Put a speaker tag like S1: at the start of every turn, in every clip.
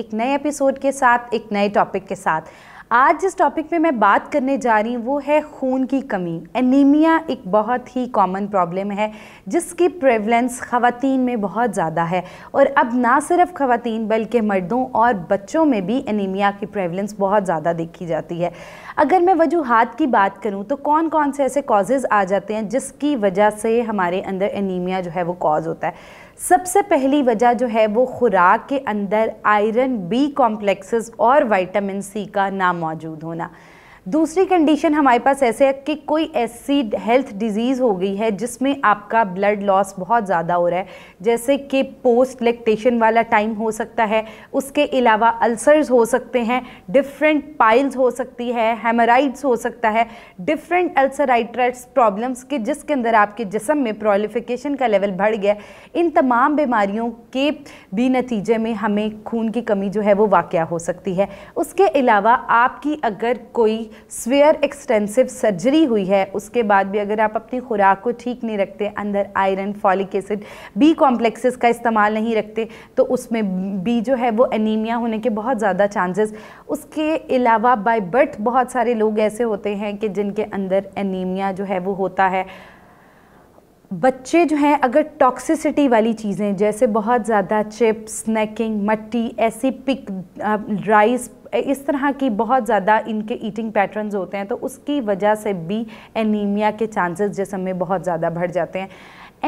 S1: एक नए एपिसोड के साथ एक नए टॉपिक के साथ आज जिस टॉपिक में मैं बात करने जा रही हूँ वो है खून की कमी एनीमिया एक बहुत ही कॉमन प्रॉब्लम है जिसकी प्रेवलेंस ख़वान में बहुत ज़्यादा है और अब ना सिर्फ ख़वान बल्कि मर्दों और बच्चों में भी एनीमिया की प्रेवलेंस बहुत ज़्यादा देखी जाती है अगर मैं वजूहत की बात करूँ तो कौन कौन से ऐसे कॉजेज़ आ जाते हैं जिसकी वजह से हमारे अंदर एनीमिया जो है वो कॉज होता है सबसे पहली वजह जो है वो खुराक के अंदर आयरन बी कॉम्प्लेक्सेस और विटामिन सी का ना मौजूद होना दूसरी कंडीशन हमारे पास ऐसे है कि कोई ऐसी हेल्थ डिजीज़ हो गई है जिसमें आपका ब्लड लॉस बहुत ज़्यादा हो रहा है जैसे कि पोस्ट लेक्टेशन वाला टाइम हो सकता है उसके अलावा अल्सर्स हो सकते हैं डिफरेंट पाइल्स हो सकती है हेमराइड्स हो सकता है डिफरेंट अल्सराइट्रेट्स प्रॉब्लम्स के जिसके अंदर आपके जिसम में प्रोलिफिकेशन का लेवल बढ़ गया इन तमाम बीमारियों के भी नतीजे में हमें खून की कमी जो है वो वाक़ हो सकती है उसके अलावा आपकी अगर कोई स्वेयर एक्सटेंसिव सर्जरी हुई है उसके बाद भी अगर आप अपनी खुराक को ठीक नहीं रखते अंदर iron folic acid B complexes का इस्तेमाल नहीं रखते तो उसमें बी जो है वो एनीमिया होने के बहुत ज़्यादा चांसेस उसके अलावा बाय बर्थ बहुत सारे लोग ऐसे होते हैं कि जिनके अंदर एनीमिया जो है वो होता है बच्चे जो हैं अगर टॉक्सिसिटी वाली चीज़ें जैसे बहुत ज़्यादा चिप्स स्नैकिंग मट्टी ऐसी पिक राइस इस तरह की बहुत ज़्यादा इनके ईटिंग पैटर्न होते हैं तो उसकी वजह से भी एनीमिया के चांसेस जिसम में बहुत ज़्यादा बढ़ जाते हैं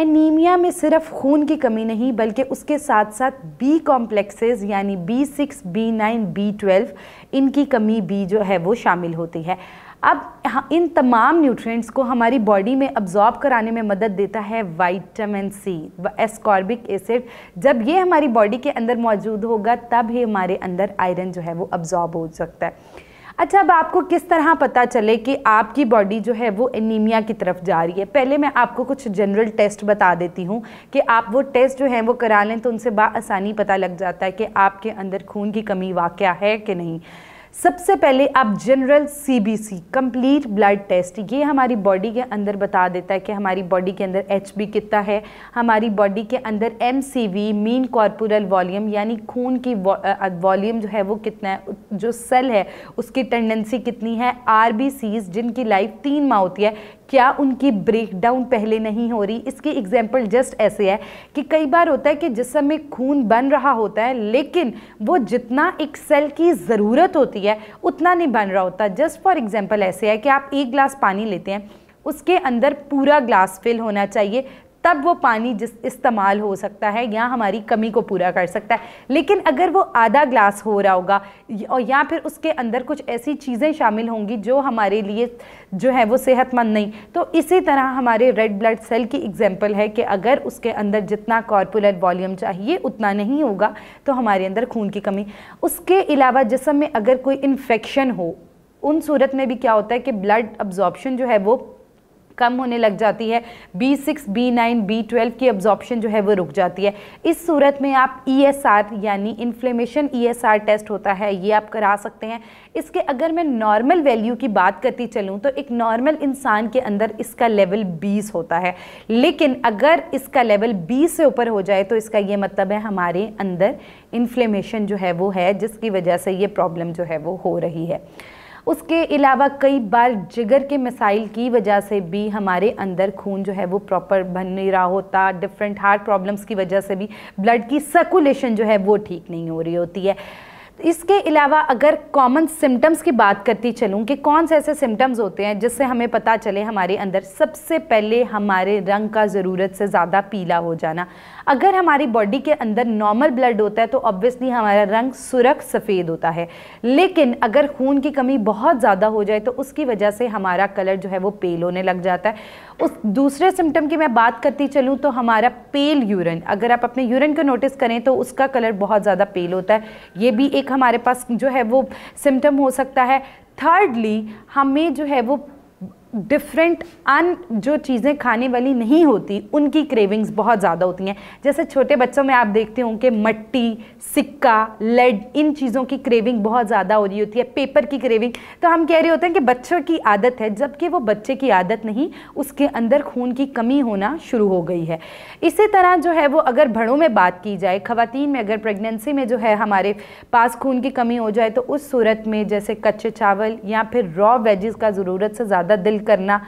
S1: एनीमिया में सिर्फ खून की कमी नहीं बल्कि उसके साथ साथ बी कॉम्प्लेक्सेस यानी B six B nine B twelve इनकी कमी भी जो है वो शामिल होती है अब इन तमाम न्यूट्रिएंट्स को हमारी बॉडी में अब्जॉर्ब कराने में मदद देता है वाइटामिन सी एस्कॉर्बिक एसिड जब ये हमारी बॉडी के अंदर मौजूद होगा तब ही हमारे अंदर आयरन जो है वो अब्जॉर्ब हो सकता है अच्छा अब आपको किस तरह पता चले कि आपकी बॉडी जो है वो एनीमिया की तरफ जा रही है पहले मैं आपको कुछ जनरल टेस्ट बता देती हूँ कि आप वो टेस्ट जो हैं वो करा लें तो उनसे आसानी पता लग जाता है कि आपके अंदर खून की कमी वाक़ है कि नहीं सबसे पहले आप general CBC complete blood test ये हमारी बॉडी के अंदर बता देता है कि हमारी बॉडी के अंदर एच कितना है हमारी बॉडी के अंदर एम मीन कॉर्पोरल वॉल्यूम यानी खून की वॉल्यूम जो है वो कितना है जो सेल है उसकी टेंडेंसी कितनी है आर जिनकी लाइफ तीन माह होती है क्या उनकी ब्रेकडाउन पहले नहीं हो रही इसकी एग्जाम्पल जस्ट ऐसे है कि कई बार होता है कि जिस समय खून बन रहा होता है लेकिन वो जितना एक सेल की ज़रूरत होती है उतना नहीं बन रहा होता जस्ट फॉर एग्ज़ाम्पल ऐसे है कि आप एक ग्लास पानी लेते हैं उसके अंदर पूरा ग्लास फिल होना चाहिए तब वो पानी जिस इस्तेमाल हो सकता है या हमारी कमी को पूरा कर सकता है लेकिन अगर वो आधा ग्लास हो रहा होगा और या फिर उसके अंदर कुछ ऐसी चीज़ें शामिल होंगी जो हमारे लिए जो है वो सेहतमंद नहीं तो इसी तरह हमारे रेड ब्लड सेल की एग्जाम्पल है कि अगर उसके अंदर जितना कॉर्पुलर वॉल्यूम चाहिए उतना नहीं होगा तो हमारे अंदर खून की कमी उसके अलावा जिसम में अगर कोई इन्फेक्शन हो उन सूरत में भी क्या होता है कि ब्लड अब्जॉर्बशन जो है वो कम होने लग जाती है B six B nine B twelve की अब्जॉर्प्शन जो है वो रुक जाती है इस सूरत में आप ई एस आर यानी inflammation E S R test होता है ये आप करा सकते हैं इसके अगर मैं नॉर्मल वैल्यू की बात करती चलूँ तो एक नॉर्मल इंसान के अंदर इसका लेवल बीस होता है लेकिन अगर इसका लेवल बीस से ऊपर हो जाए तो इसका ये मतलब है हमारे अंदर इन्फ्लेमेशन जो है वो है जिसकी वजह से ये प्रॉब्लम जो है वो हो रही है उसके अलावा कई बार जिगर के मिसाइल की वजह से भी हमारे अंदर खून जो है वो प्रॉपर बन नहीं रहा होता डिफरेंट हार्ट प्रॉब्लम्स की वजह से भी ब्लड की सर्कुलेशन जो है वो ठीक नहीं हो रही होती है इसके अलावा अगर कॉमन सिम्टम्स की बात करती चलूँ कि कौन से ऐसे सिम्टम्स होते हैं जिससे हमें पता चले हमारे अंदर सबसे पहले हमारे रंग का ज़रूरत से ज़्यादा पीला हो जाना अगर हमारी बॉडी के अंदर नॉर्मल ब्लड होता है तो ऑब्वियसली हमारा रंग सुरख सफ़ेद होता है लेकिन अगर खून की कमी बहुत ज़्यादा हो जाए तो उसकी वजह से हमारा कलर जो है वो पेल होने लग जाता है उस दूसरे सिम्टम की मैं बात करती चलूँ तो हमारा पेल यूरन अगर आप अपने यूरन को नोटिस करें तो उसका कलर बहुत ज़्यादा पेल होता है ये भी एक हमारे पास जो है वो सिम्टम हो सकता है थर्डली हमें जो है वो डिफरेंट अन जो चीज़ें खाने वाली नहीं होती उनकी क्रेविंग्स बहुत ज़्यादा होती हैं जैसे छोटे बच्चों में आप देखते होंगे कि मट्टी सिक्का लेड इन चीज़ों की क्रेविंग बहुत ज़्यादा हो रही होती है पेपर की क्रेविंग तो हम कह रहे होते हैं कि बच्चों की आदत है जबकि वो बच्चे की आदत नहीं उसके अंदर खून की कमी होना शुरू हो गई है इसी तरह जो है वो अगर भड़ों में बात की जाए ख़वान में अगर प्रेगनेंसी में जो है हमारे पास खून की कमी हो जाए तो उस सूरत में जैसे कच्चे चावल या फिर रॉ वेजेस का ज़रूरत से ज़्यादा दिल करना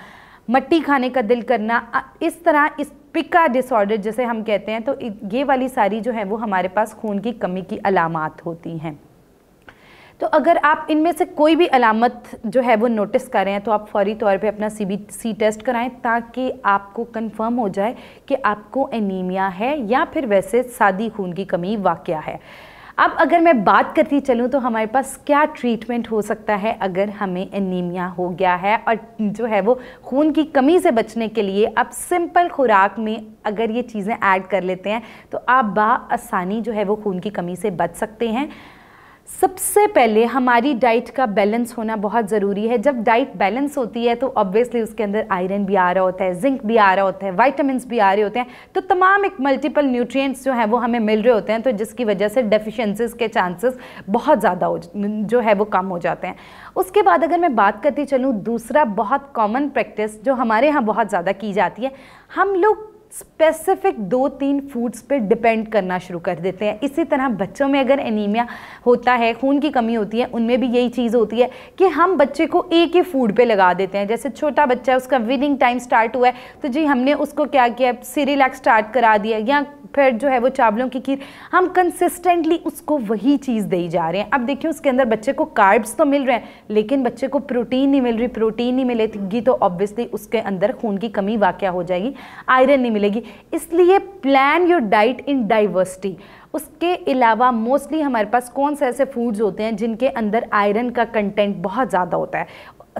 S1: मट्टी खाने का दिल करना इस तरह इस पिका डिसऑर्डर जैसे हम कहते हैं तो ये वाली सारी जो है वो हमारे पास खून की कमी की अलामत होती हैं तो अगर आप इनमें से कोई भी अलामत जो है वो नोटिस कर रहे हैं तो आप फौरी तौर पे अपना सी सी टेस्ट कराएं ताकि आपको कंफर्म हो जाए कि आपको एनीमिया है या फिर वैसे सादी खून की कमी वाक़ है अब अगर मैं बात करती चलूँ तो हमारे पास क्या ट्रीटमेंट हो सकता है अगर हमें एनीमिया हो गया है और जो है वो खून की कमी से बचने के लिए अब सिंपल खुराक में अगर ये चीज़ें ऐड कर लेते हैं तो आप बा आसानी जो है वो खून की कमी से बच सकते हैं सबसे पहले हमारी डाइट का बैलेंस होना बहुत ज़रूरी है जब डाइट बैलेंस होती है तो ऑब्वियसली उसके अंदर आयरन भी आ रहा होता है जिंक भी आ रहा होता है वाइटामिन भी आ रहे होते हैं तो तमाम एक मल्टीपल न्यूट्रिएंट्स जो हैं वो हमें मिल रहे होते हैं तो जिसकी वजह से डेफिशेंसीज के चांसेस बहुत ज़्यादा हो जो है वो कम हो जाते हैं उसके बाद अगर मैं बात करती चलूँ दूसरा बहुत कॉमन प्रैक्टिस जो हमारे यहाँ बहुत ज़्यादा की जाती है हम लोग स्पेसिफिक दो तीन फूड्स पे डिपेंड करना शुरू कर देते हैं इसी तरह बच्चों में अगर एनीमिया होता है खून की कमी होती है उनमें भी यही चीज़ होती है कि हम बच्चे को एक ही फूड पे लगा देते हैं जैसे छोटा बच्चा है उसका विनिंग टाइम स्टार्ट हुआ है तो जी हमने उसको क्या किया सीरीलैक स्टार्ट करा दिया या फिर जो है वो चावलों की खीर हम कंसिस्टेंटली उसको वही चीज़ दे जा रहे हैं अब देखिए उसके अंदर बच्चे को कार्ब्स तो मिल रहे हैं लेकिन बच्चे को प्रोटीन नहीं मिल रही प्रोटीन नहीं मिलेगी तो ऑब्वियसली तो उसके अंदर खून की कमी वाक़ हो जाएगी आयरन नहीं मिलेगी इसलिए plan your diet in diversity उसके अलावा मोस्टली हमारे पास कौन से ऐसे फूड्स होते हैं जिनके अंदर आयरन का कंटेंट बहुत ज़्यादा होता है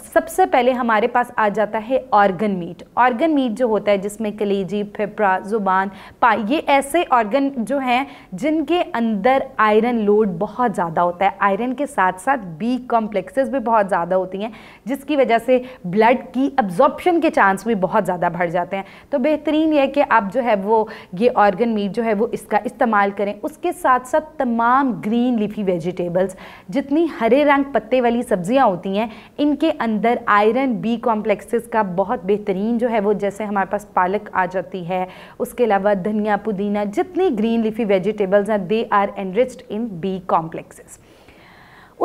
S1: सबसे पहले हमारे पास आ जाता है ऑर्गन मीट ऑर्गन मीट जो होता है जिसमें कलेजी फेफड़ा ज़ुबान पा ये ऐसे ऑर्गन जो हैं जिनके अंदर आयरन लोड बहुत ज़्यादा होता है आयरन के साथ साथ बी कॉम्प्लेक्सेस भी बहुत ज़्यादा होती हैं जिसकी वजह से ब्लड की अब्जॉर्प्शन के चांस भी बहुत ज़्यादा बढ़ जाते हैं तो बेहतरीन यह कि आप जो है वो ये ऑर्गन मीट जो है वो इसका इस्तेमाल करें उसके साथ साथ तमाम ग्रीन लिफी वेजिटेबल्स जितनी हरे रंग पत्ते वाली सब्ज़ियाँ होती हैं इनके अंदर आयरन बी कॉम्प्लेक्सेस का बहुत बेहतरीन जो है वो जैसे हमारे पास पालक आ जाती है उसके अलावा धनिया पुदीना जितनी ग्रीन लिफी वेजिटेबल्स हैं they are enriched in B complexes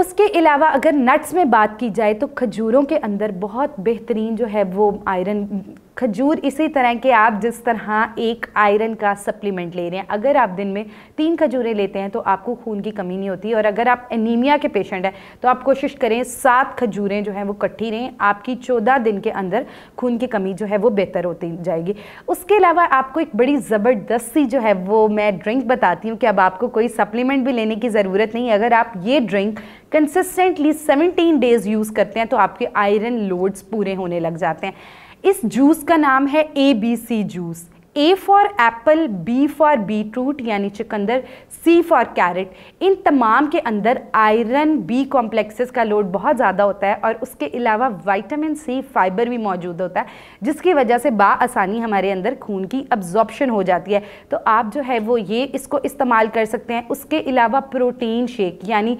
S1: उसके अलावा अगर नट्स में बात की जाए तो खजूरों के अंदर बहुत बेहतरीन जो है वो आयरन खजूर इसी तरह के आप जिस तरह एक आयरन का सप्लीमेंट ले रहे हैं अगर आप दिन में तीन खजूरें लेते हैं तो आपको खून की कमी नहीं होती और अगर आप एनीमिया के पेशेंट हैं तो आप कोशिश करें सात खजूरें जो हैं वो कट्ठी रहें आपकी चौदह दिन के अंदर खून की कमी जो है वो बेहतर होती जाएगी उसके अलावा आपको एक बड़ी ज़बरदस्त सी जो है वो मैं ड्रिंक बताती हूँ कि अब आपको कोई सप्लीमेंट भी लेने की ज़रूरत नहीं अगर आप ये ड्रिंक कंसिस्टेंटली 17 डेज़ यूज़ करते हैं तो आपके आयरन लोड्स पूरे होने लग जाते हैं इस जूस का नाम है A B C juice A for apple B for beetroot यानी चिकंदर सी फॉर कैरेट इन तमाम के अंदर आयरन बी कॉम्प्लेक्सेस का लोड बहुत ज़्यादा होता है और उसके अलावा विटामिन सी फाइबर भी मौजूद होता है जिसकी वजह से बासानी हमारे अंदर खून की अब्जॉर्प्शन हो जाती है तो आप जो है वो ये इसको इस्तेमाल कर सकते हैं उसके अलावा प्रोटीन शेक यानी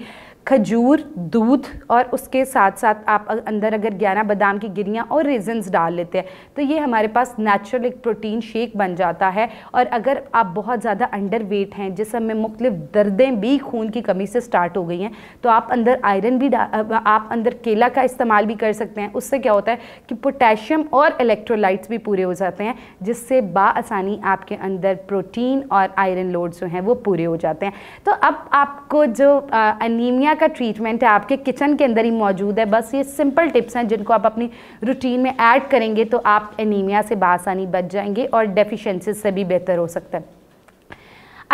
S1: खजूर दूध और उसके साथ साथ आप अंदर अगर ग्यारह बादाम की गिरियाँ और रेजन्स डाल लेते हैं तो ये हमारे पास नेचुरल एक प्रोटीन शेक बन जाता है और अगर आप बहुत ज़्यादा अंडर वेट हैं जिस समय मुख्तलिफ दर्दें भी खून की कमी से स्टार्ट हो गई हैं तो आप अंदर आयरन भी आप अंदर केला का इस्तेमाल भी कर सकते हैं उससे क्या होता है कि पोटेशियम और इलेक्ट्रोलाइट्स भी पूरे हो जाते हैं जिससे बासानी आपके अंदर प्रोटीन और आयरन लोड जो हैं वो पूरे हो जाते हैं तो अब आपको जो अनिमिया का ट्रीटमेंट है आपके किचन के अंदर ही मौजूद है बस ये सिंपल टिप्स हैं जिनको आप अपनी रूटीन में ऐड करेंगे तो आप एनीमिया से बासानी बच जाएंगे और डेफिशेंसी से भी बेहतर हो सकता है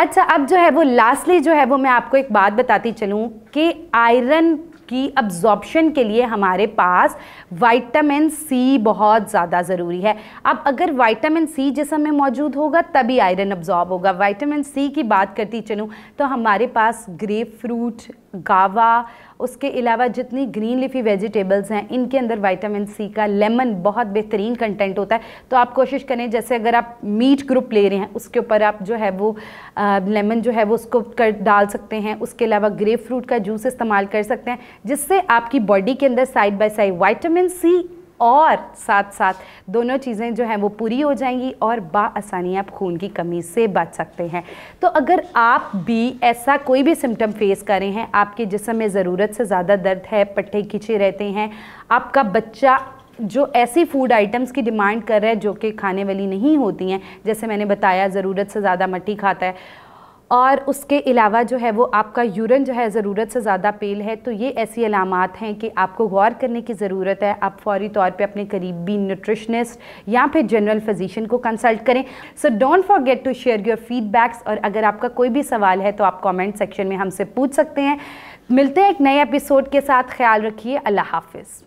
S1: अच्छा अब जो है वो लास्टली जो है वो मैं आपको एक बात बताती चलूँ कि आयरन की अब्जॉर्बशन के लिए हमारे पास वाइटामिन सी बहुत ज़्यादा ज़रूरी है अब अगर वाइटामिन सी जिसम में मौजूद होगा तभी आयरन अब्जॉर्ब होगा वाइटामिन सी की बात करती चलूँ तो हमारे पास ग्रेप फ्रूट गावा उसके अलावा जितनी ग्रीन लिफी वेजिटेबल्स हैं इनके अंदर विटामिन सी का लेमन बहुत बेहतरीन कंटेंट होता है तो आप कोशिश करें जैसे अगर आप मीट ग्रुप ले रहे हैं उसके ऊपर आप जो है वो आ, लेमन जो है वो उसको कर डाल सकते हैं उसके अलावा ग्रेप फ्रूट का जूस इस्तेमाल कर सकते हैं जिससे आपकी बॉडी के अंदर side by side vitamin C और साथ साथ दोनों चीज़ें जो हैं वो पूरी हो जाएंगी और बासानी आप खून की कमी से बच सकते हैं तो अगर आप भी ऐसा कोई भी सिम्टम फेस करें हैं आपके जिसम में ज़रूरत से ज़्यादा दर्द है पट्टे खींचे रहते हैं आपका बच्चा जो ऐसी फूड आइटम्स की डिमांड कर रहा है जो कि खाने वाली नहीं होती हैं जैसे मैंने बताया ज़रूरत से ज़्यादा मट्टी खाता है और उसके अलावा जो है वो आपका यूरन जो है ज़रूरत से ज़्यादा पेल है तो ये ऐसी अलामत हैं कि आपको गौर करने की ज़रूरत है आप फौरी तौर पे अपने करीबी न्यूट्रिशनिस्ट या फिर जनरल फिजिशियन को कंसल्ट करें so don't forget to share your feedbacks और अगर आपका कोई भी सवाल है तो आप कॉमेंट सेक्शन में हमसे पूछ सकते हैं मिलते हैं एक नए एपिसोड के साथ ख्याल रखिए अल्लाह हाफिज़